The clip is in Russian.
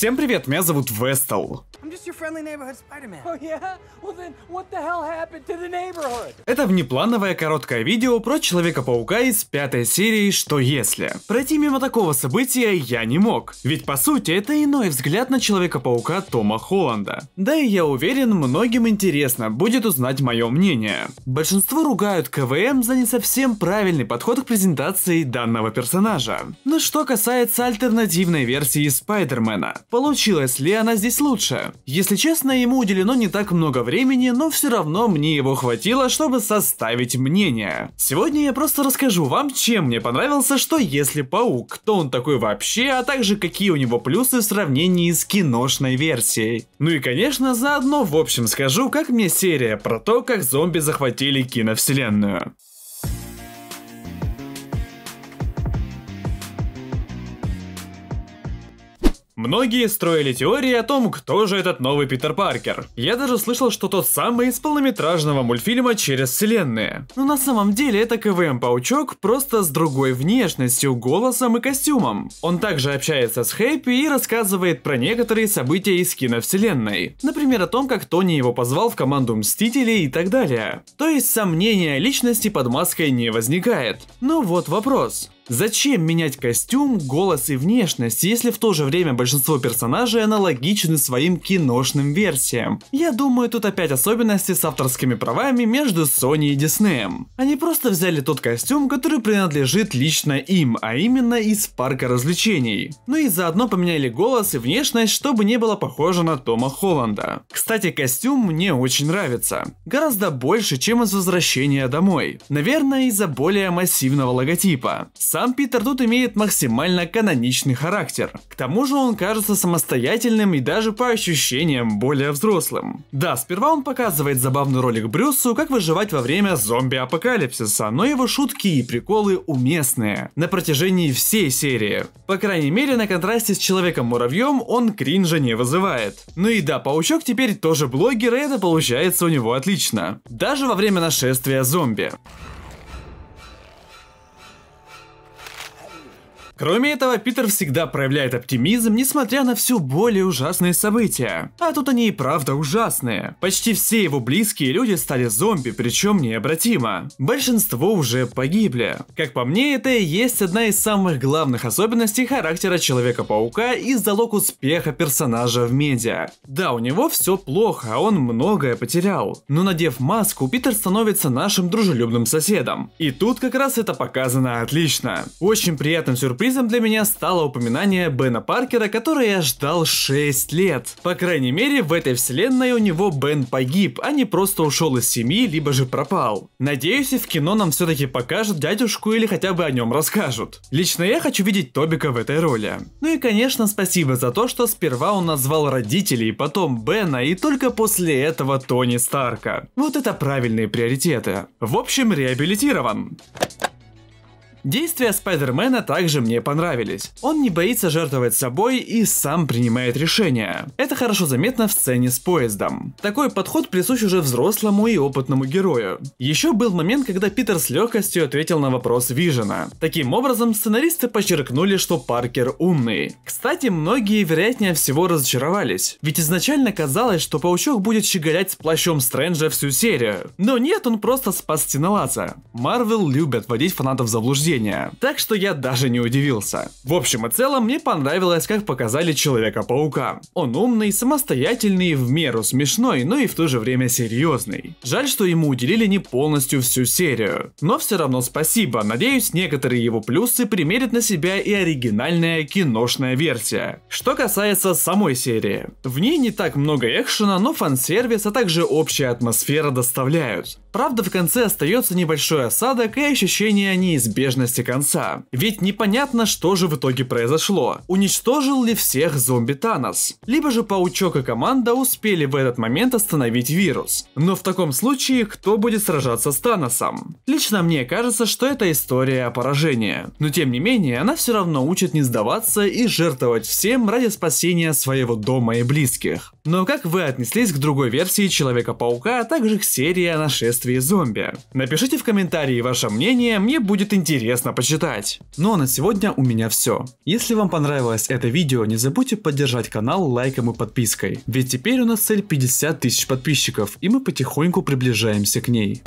Всем привет, меня зовут Вестел. Oh, это внеплановое короткое видео про Человека-паука из пятой серии «Что если?». Пройти мимо такого события я не мог, ведь по сути это иной взгляд на Человека-паука Тома Холланда. Да и я уверен, многим интересно будет узнать мое мнение. Большинство ругают КВМ за не совсем правильный подход к презентации данного персонажа. Но ну, что касается альтернативной версии Спайдермена, Получилось ли она здесь лучше? Если честно, ему уделено не так много времени, но все равно мне его хватило, чтобы составить мнение. Сегодня я просто расскажу вам, чем мне понравился «Что если паук?», кто он такой вообще, а также какие у него плюсы в сравнении с киношной версией. Ну и конечно, заодно в общем скажу, как мне серия про то, как зомби захватили киновселенную. Многие строили теории о том, кто же этот новый Питер Паркер. Я даже слышал, что тот самый из полнометражного мультфильма «Через вселенные». Но ну, на самом деле это КВМ-паучок просто с другой внешностью, голосом и костюмом. Он также общается с Хэппи и рассказывает про некоторые события из киновселенной. Например, о том, как Тони его позвал в команду Мстителей и так далее. То есть сомнения личности под маской не возникает. Но ну вот вопрос. Зачем менять костюм, голос и внешность, если в то же время большинство персонажей аналогичны своим киношным версиям? Я думаю, тут опять особенности с авторскими правами между Sony и Disney. Они просто взяли тот костюм, который принадлежит лично им, а именно из парка развлечений. Ну и заодно поменяли голос и внешность, чтобы не было похоже на Тома Холланда. Кстати, костюм мне очень нравится. Гораздо больше, чем из «Возвращения домой». Наверное, из-за более массивного логотипа. Сам Питер тут имеет максимально каноничный характер. К тому же он кажется самостоятельным и даже по ощущениям более взрослым. Да, сперва он показывает забавный ролик Брюсу, как выживать во время зомби-апокалипсиса, но его шутки и приколы уместные на протяжении всей серии. По крайней мере, на контрасте с Человеком-муравьем он кринжа не вызывает. Ну и да, Паучок теперь тоже блогер, и это получается у него отлично. Даже во время нашествия зомби. Кроме этого, Питер всегда проявляет оптимизм, несмотря на все более ужасные события. А тут они и правда ужасные. Почти все его близкие люди стали зомби, причем необратимо. Большинство уже погибли. Как по мне, это и есть одна из самых главных особенностей характера Человека-паука и залог успеха персонажа в медиа. Да, у него все плохо, а он многое потерял. Но надев маску, Питер становится нашим дружелюбным соседом. И тут как раз это показано отлично. Очень приятным сюрпризом сюрпризом для меня стало упоминание Бена Паркера, который я ждал 6 лет. По крайней мере, в этой вселенной у него Бен погиб, а не просто ушел из семьи, либо же пропал. Надеюсь, и в кино нам все-таки покажут дядюшку или хотя бы о нем расскажут. Лично я хочу видеть Тобика в этой роли. Ну и конечно, спасибо за то, что сперва он назвал родителей, потом Бена и только после этого Тони Старка. Вот это правильные приоритеты. В общем, реабилитирован. Действия Спайдермена также мне понравились. Он не боится жертвовать собой и сам принимает решения. Это хорошо заметно в сцене с поездом. Такой подход присущ уже взрослому и опытному герою. Еще был момент, когда Питер с легкостью ответил на вопрос Вижена. Таким образом, сценаристы подчеркнули, что Паркер умный. Кстати, многие вероятнее всего разочаровались. Ведь изначально казалось, что Паучок будет щеголять с плащом Стрэнджа всю серию. Но нет, он просто спас стенолаца. Марвел любят водить фанатов в заблуждение поведения, так что я даже не удивился. В общем и целом, мне понравилось, как показали Человека-паука. Он умный, самостоятельный, в меру смешной, но и в то же время серьезный. Жаль, что ему уделили не полностью всю серию. Но все равно спасибо, надеюсь, некоторые его плюсы примерит на себя и оригинальная киношная версия. Что касается самой серии. В ней не так много экшена, но фан-сервис, а также общая атмосфера доставляют. Правда, в конце остается небольшой осадок и ощущение неизбежности конца. Ведь непонятно, что же в итоге произошло. Уничтожил ли всех зомби Танос? Либо же Паучок и команда успели в этот момент остановить вирус. Но в таком случае, кто будет сражаться с Таносом? Лично мне кажется, что это история о поражении. Но тем не менее, она все равно учит не сдаваться и жертвовать всем ради спасения своего дома и близких. Но как вы отнеслись к другой версии Человека-паука, а также к серии о нашествии большинстве зомби. Напишите в комментарии ваше мнение, мне будет интересно почитать. Ну а на сегодня у меня все. Если вам понравилось это видео, не забудьте поддержать канал лайком и подпиской. Ведь теперь у нас цель 50 тысяч подписчиков, и мы потихоньку приближаемся к ней.